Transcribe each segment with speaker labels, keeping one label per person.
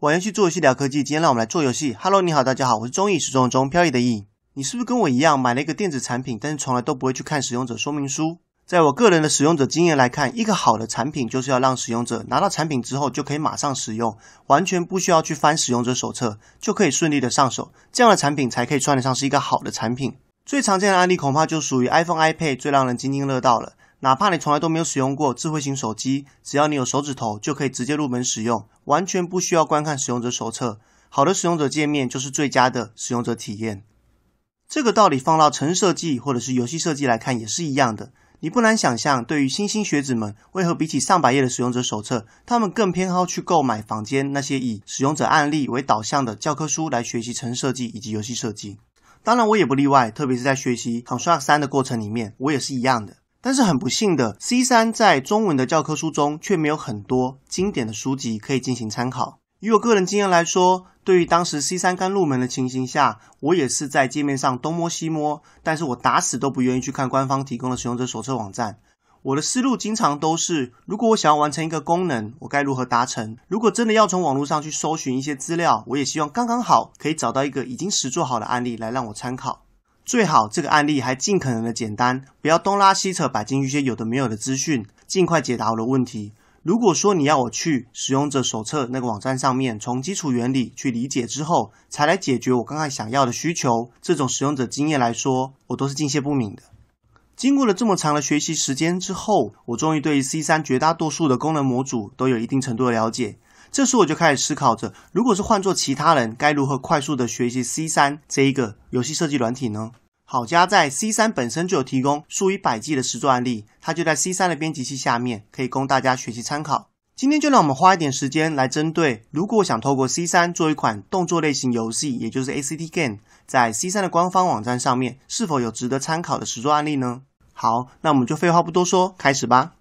Speaker 1: 玩游戏做游戏聊科技，今天让我们来做游戏。Hello，你好，大家好，我是综艺时装中飘逸的逸。
Speaker 2: 你是不是跟我一样买了一个电子产品，但是从来都不会去看使用者说明书？在我个人的使用者经验来看，一个好的产品就是要让使用者拿到产品之后就可以马上使用，完全不需要去翻使用者手册就可以顺利的上手，这样的产品才可以算得上是一个好的产品。最常见的案例恐怕就属于 iPhone、iPad 最让人津津乐道了。哪怕你从来都没有使用过智慧型手机，只要你有手指头，就可以直接入门使用，完全不需要观看使用者手册。好的使用者界面就是最佳的使用者体验。这个道理放到成设计或者是游戏设计来看也是一样的。你不难想象，对于新兴学子们，为何比起上百页的使用者手册，他们更偏好去购买坊间那些以使用者案例为导向的教科书来学习成设计以及游戏设计。当然我也不例外，特别是在学习 o n r a l 三的过程里面，我也是一样的。但是很不幸的，C 三在中文的教科书中却没有很多经典的书籍可以进行参考。以我个人经验来说，对于当时 C 三刚入门的情形下，我也是在界面上东摸西摸，但是我打死都不愿意去看官方提供的使用者手册网站。我的思路经常都是，如果我想要完成一个功能，我该如何达成？如果真的要从网络上去搜寻一些资料，我也希望刚刚好可以找到一个已经实做好的案例来让我参考。最好这个案例还尽可能的简单，不要东拉西扯摆进去些有的没有的资讯，尽快解答我的问题。如果说你要我去使用者手册那个网站上面，从基础原理去理解之后，才来解决我刚才想要的需求，这种使用者经验来说，我都是敬谢不敏的。经过了这么长的学习时间之后，我终于对 C 三绝大多数的功能模组都有一定程度的了解。这时我就开始思考着，如果是换做其他人，该如何快速的学习 C 三这一个游戏设计软体呢？好佳在 C 三本身就有提供数以百计的实作案例，它就在 C 三的编辑器下面，可以供大家学习参考。今天就让我们花一点时间来针对，如果想透过 C 三做一款动作类型游戏，也就是 ACT Game，在 C 三的官方
Speaker 1: 网站上面是否有值得参考的实作案例呢？好，那我们就废话不多说，开始吧。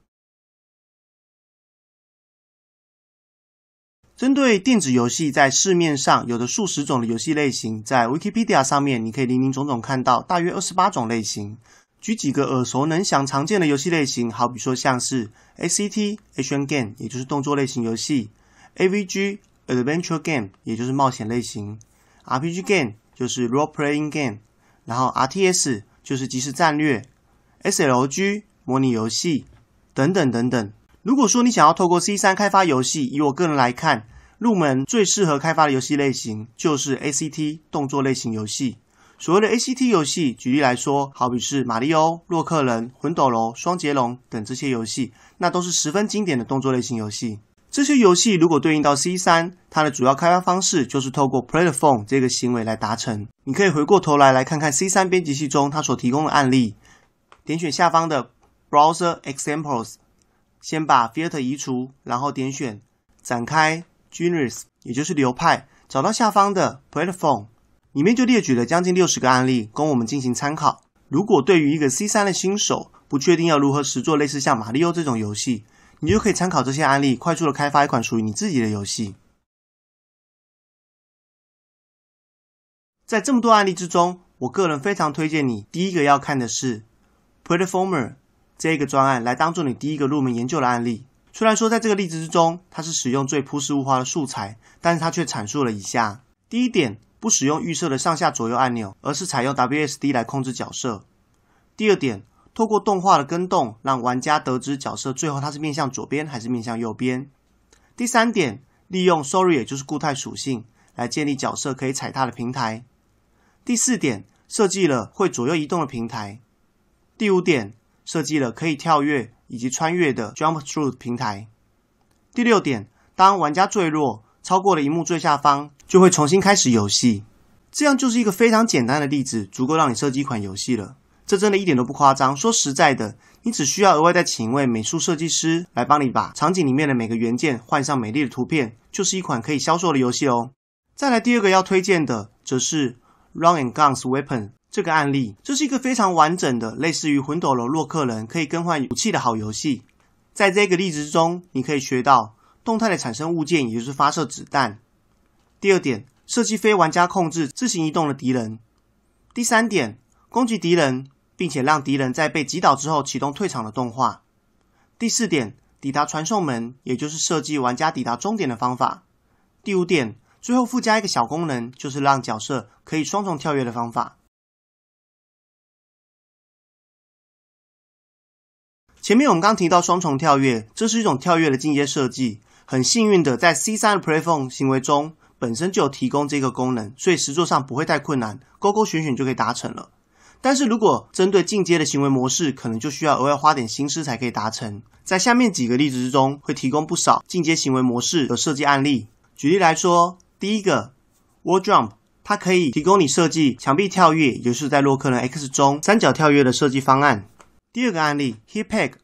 Speaker 1: 针对电子游戏在市面上有的数十种的游戏类型，在 Wikipedia 上面，你可以零零
Speaker 2: 总总看到大约二十八种类型。举几个耳熟能详常见的游戏类型，好比说像是 ACT Action Game，也就是动作类型游戏；AVG Adventure Game，也就是冒险类型；RPG Game 就是 Role Playing Game，然后 RTS 就是即时战略；SLG 模拟游戏等等等等。如果说你想要透过 C 三开发游戏，以我个人来看，入门最适合开发的游戏类型就是 A C T 动作类型游戏。所谓的 A C T 游戏，举例来说，好比是马里奥、洛克人、魂斗罗、双截龙等这些游戏，那都是十分经典的动作类型游戏。这些游戏如果对应到 C 三，它的主要开发方式就是透过 Platform 这个行为来达成。你可以回过头来来看看 C 三编辑器中它所提供的案例，点选下方的 Browser Examples。先把 filter 移除，然后点选展开 genres，也就是流派，找到下方的 platform，里面就列举了将近六十个案例供我们进行参考。如果对于一个 C 三的新手不确定要如何实做类似像
Speaker 1: 马里奥这种游戏，你就可以参考这些案例，快速的开发一款属于你自己的游戏。在这么多案例之中，我个人非常推荐你第一个要看的是 platformer。这个专案来当
Speaker 2: 做你第一个入门研究的案例。虽然说在这个例子之中，它是使用最朴实无华的素材，但是它却阐述了以下：第一点，不使用预设的上下左右按钮，而是采用 WSD 来控制角色；第二点，透过动画的跟动，让玩家得知角色最后它是面向左边还是面向右边；第三点，利用 s o r r y 也就是固态属性来建立角色可以踩踏的平台；第四点，设计了会左右移动的平台；第五点。设计了可以跳跃以及穿越的 Jump Through 平台。第六点，当玩家坠落超过了荧幕最下方，就会重新开始游戏。这样就是一个非常简单的例子，足够让你设计一款游戏了。这真的一点都不夸张。说实在的，你只需要额外再请一位美术设计师来帮你把场景里面的每个元件换上美丽的图片，就是一款可以销售的游戏哦。再来第二个要推荐的，则是 Run and Gun's Weapon。这个案例，这是一个非常完整的，类似于《魂斗罗》洛克人可以更换武器的好游戏。在这个例子中，你可以学到动态的产生物件，也就是发射子弹。第二点，设计非玩家控制、自行移动的敌人。第三点，攻击敌人，并且让敌人在被击倒之后启动退场的动画。第四点，抵达传送门，也就是设计玩家抵达终点的方法。
Speaker 1: 第五点，最后附加一个小功能，就是让角色可以双重跳跃的方法。前面我们刚提到双重跳跃，这是一种跳跃的进阶设计。很幸运的，在 c 三的 p l a y p h o n e
Speaker 2: 行为中，本身就有提供这个功能，所以实作上不会太困难，勾勾选选就可以达成了。但是如果针对进阶的行为模式，可能就需要额外花点心思才可以达成。在下面几个例子之中，会提供不少进阶行为模式的设计案例。举例来说，第一个 Wall Jump，它可以提供你设计墙壁跳跃，也就是在洛克人 X 中三角跳跃的设计方案。第二个案例 h e p p a g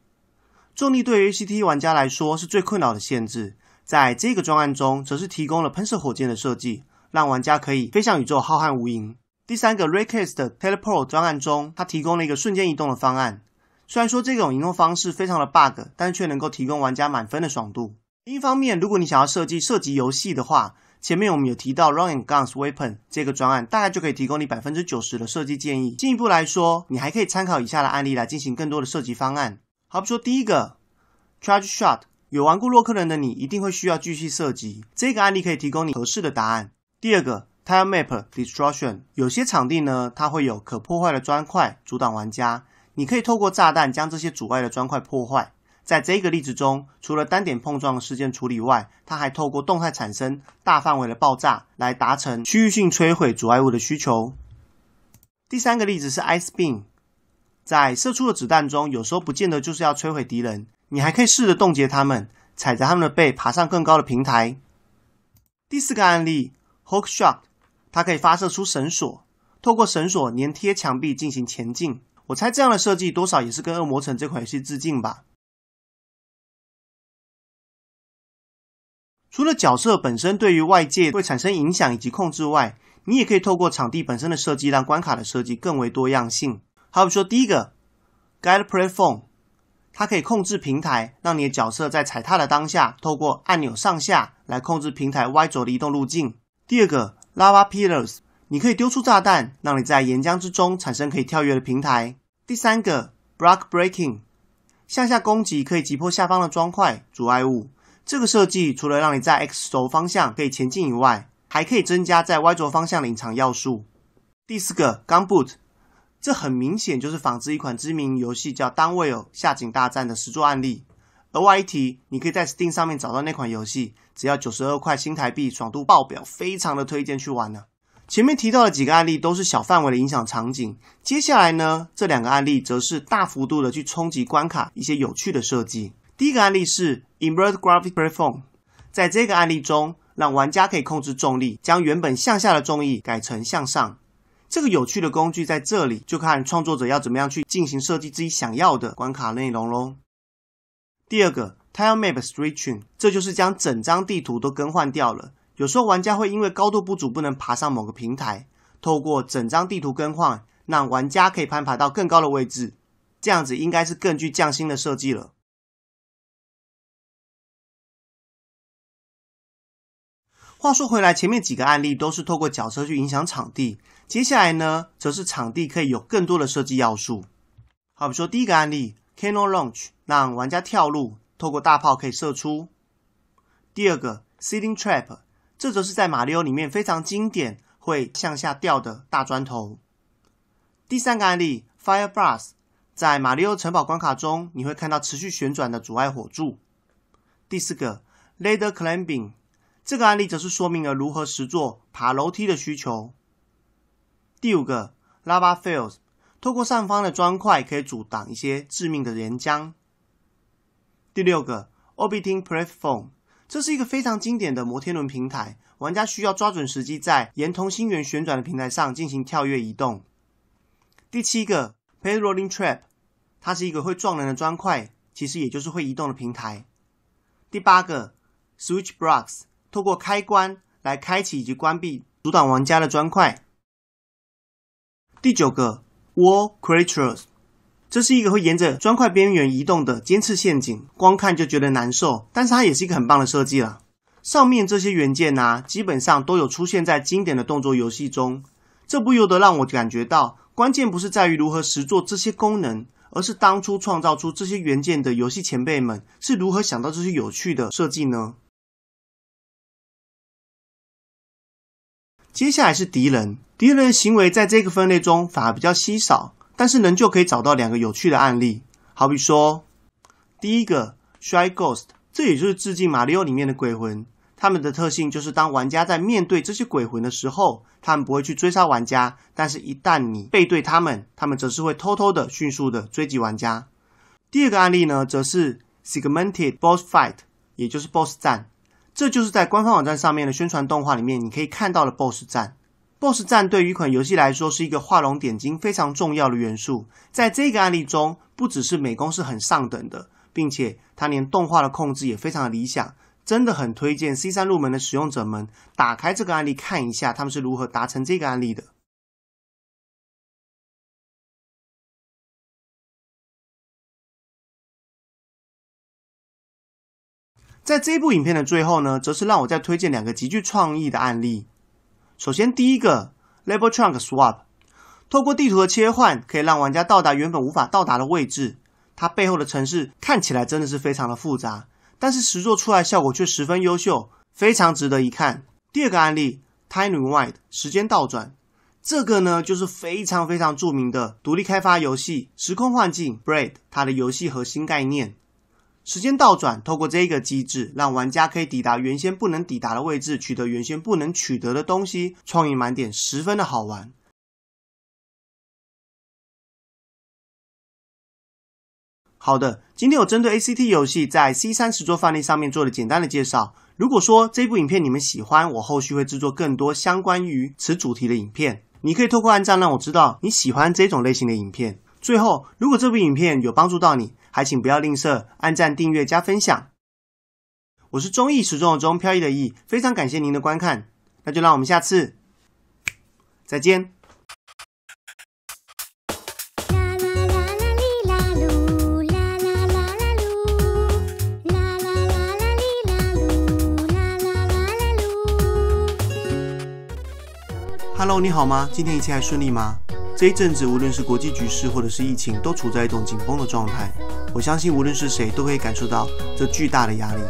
Speaker 2: 重力对于 ACT 玩家来说是最困扰的限制，在这个专案中，则是提供了喷射火箭的设计，让玩家可以飞向宇宙浩瀚无垠。第三个 r y c a s t Teleport 专案中，它提供了一个瞬间移动的方案，虽然说这种移动方式非常的 bug，但却能够提供玩家满分的爽度。另一方面，如果你想要设计涉及游戏的话，前面我们有提到 Running Guns Weapon 这个专案，大概就可以提供你百分之九十的设计建议。进一步来说，你还可以参考以下的案例来进行更多的设计方案。好，比如说第一个 Charge Shot，有玩过洛克人的你一定会需要继续设计，这个案例可以提供你合适的答案。第二个 Tile Map Destruction，有些场地呢，它会有可破坏的砖块阻挡玩家，你可以透过炸弹将这些阻碍的砖块破坏。在这个例子中，除了单点碰撞事件处理外，它还透过动态产生大范围的爆炸，来达成区域性摧毁阻碍物的需求。第三个例子是 Ice Beam，在射出的子弹中，有时候不见得就是要摧毁敌人，你还可以试着冻结他们，踩着他们的背，爬上更高的平台。第四个案例 Hook Shot，它可以发射出绳索，透过绳索粘
Speaker 1: 贴墙壁进行前进。我猜这样的设计多少也是跟《恶魔城》这款游戏致敬吧。除了角色本身对于外界会产生影响以及控制外，你也可以透过场地本身的设计，让关卡的设计
Speaker 2: 更为多样性。好比说，第一个 guide platform，它可以控制平台，让你的角色在踩踏的当下，透过按钮上下来控制平台 Y 轴的移动路径。第二个 lava pillars，你可以丢出炸弹，让你在岩浆之中产生可以跳跃的平台。第三个 block breaking，向下攻击可以击破下方的砖块阻碍物。这个设计除了让你在 X 轴方向可以前进以外，还可以增加在 Y 轴方向的隐藏要素。第四个 Gunboot，这很明显就是仿制一款知名游戏叫《丹维尔下井大战》的实作案例。额外一提，你可以在 Steam 上面找到那款游戏，只要九十二块新台币，爽度爆表，非常的推荐去玩呢。前面提到的几个案例都是小范围的影响场景，接下来呢，这两个案例则是大幅度的去冲击关卡一些有趣的设计。第一个案例是 Invert Gravity p f o r m 在这个案例中，让玩家可以控制重力，将原本向下的重力改成向上。这个有趣的工具在这里，就看创作者要怎么样去进行设计自己想要的关卡内容喽。第二个 Tile Map Stretching，这就是将整张地图都更换掉了。有时候玩家会因为高度不足不能爬上某个平台，透过整张地图更换，
Speaker 1: 让玩家可以攀爬到更高的位置。这样子应该是更具匠心的设计了。话说回来，前面几个案例都是透过角色去影响场地。接下来呢，则是场
Speaker 2: 地可以有更多的设计要素。好，比们说第一个案例 c a n o l Launch，让玩家跳入，透过大炮可以射出。第二个 s i l t i n g Trap，这则是在马里奥里面非常经典，会向下掉的大砖头。第三个案例，Fire Blast，在马里奥城堡关卡中，你会看到持续旋转的阻碍火柱。第四个 l a d e r Climb。这个案例则是说明了如何实做爬楼梯的需求。第五个 lava fails，透过上方的砖块可以阻挡一些致命的岩浆。第六个 orbiting platform，这是一个非常经典的摩天轮平台，玩家需要抓准时机，在沿同心圆旋转的平台上进行跳跃移动。第七个 pay rolling trap，它是一个会撞人的砖块，其实也就是会移动的平台。第八个 switch blocks。透过开关来开启以及关闭阻挡玩家的砖块。第九个 Wall Creatures，这是一个会沿着砖块边缘移动的尖刺陷阱，光看就觉得难受，但是它也是一个很棒的设计了。上面这些元件啊，基本上都有出现在经典的动作游戏中，这不由得让我感觉到，关键不是在于如何实做这些功能，而是当初创造出这些元件的游戏前
Speaker 1: 辈们是如何想到这些有趣的设计呢？接下来是敌人，敌人的行为在这个分类中反而
Speaker 2: 比较稀少，但是仍旧可以找到两个有趣的案例。好比说，第一个 shy ghost，这也就是致敬马里奥里面的鬼魂。他们的特性就是，当玩家在面对这些鬼魂的时候，他们不会去追杀玩家，但是一旦你背对他们，他们则是会偷偷的、迅速的追击玩家。第二个案例呢，则是 segmented boss fight，也就是 boss 战。这就是在官方网站上面的宣传动画里面你可以看到的 BOSS 战。BOSS 战对于一款游戏来说是一个画龙点睛非常重要的元素。在这个案例中，不只是美工是很上等的，并且它连动画的控制也非常的理想，真的很推荐 C 三入门的使用者们
Speaker 1: 打开这个案例看一下，他们是如何达成这个案例的。在这部影片的最后呢，则是让我再推荐两个极具
Speaker 2: 创意的案例。首先，第一个 Label Trunk Swap，透过地图的切换，可以让玩家到达原本无法到达的位置。它背后的城市看起来真的是非常的复杂，但是实做出来效果却十分优秀，非常值得一看。第二个案例，Tiny Wide 时间倒转，这个呢就是非常非常著名的独立开发游戏《时空幻境》（Braid） 它的游戏核心概念。时间倒转，透过这一个机制，让玩家可以抵达原先不能抵达的位置，取得
Speaker 1: 原先不能取得的东西。创意满点，十分的好玩。好的，今天我针对 ACT 游戏在 C 三十作范例上面做了简单的介绍。如果说这部影片你们喜欢，
Speaker 2: 我后续会制作更多相关于此主题的影片。你可以透过按赞让我知道你喜欢这种类型的影片。最后，如果这部影片有帮助到你，还请不要吝啬按赞、订阅加分享。我是综艺时钟的钟飘逸的逸，非常感谢您的观看，那就让我们下次再见。啦啦啦啦哩啦噜，啦啦啦啦噜，啦啦啦啦哩啦噜，啦啦啦啦噜。Hello，你好吗？今天一切还顺利吗？这一阵子，无论是国际局势，或者是疫情，都处在一种紧绷的状态。我相信，无论是谁，都可以感受到这巨大的压力。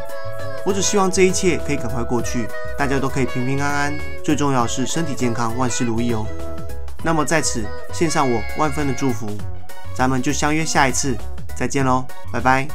Speaker 2: 我只希望这一切可以赶快过去，大家都可以平平安安，最重要是身体健康，万事如意哦。那么在此，献上我万分的祝福。咱们就相约下一次，再见喽，拜拜。